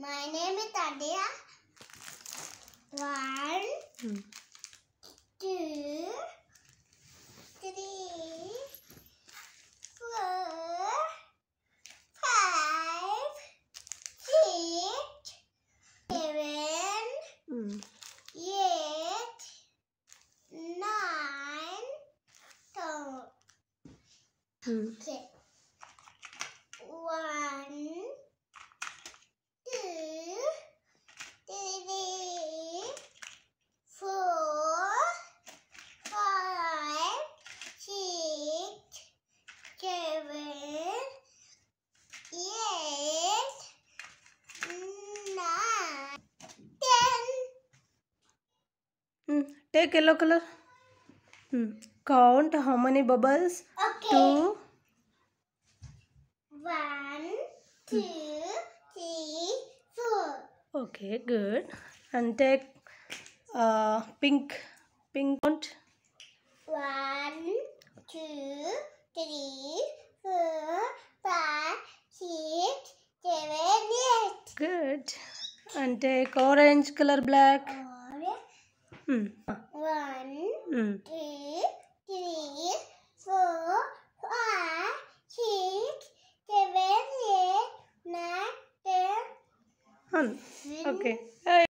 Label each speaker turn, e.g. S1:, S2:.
S1: My name is Adia. One, hmm. two, three, four, five, six, seven, hmm. eight, nine, ten. Hmm. Okay. seven, eight, nine,
S2: ten. Mm, take yellow color. Mm. Count how many bubbles? Okay. Two.
S1: One, hmm. two, mm. three, four.
S2: Okay, good. And take uh, pink, pink count.
S1: One, two,
S2: red and take orange color black.
S1: Hmm. One, hmm. two, three, four, five, six, seven, eight, nine, ten.
S2: Hmm. Okay.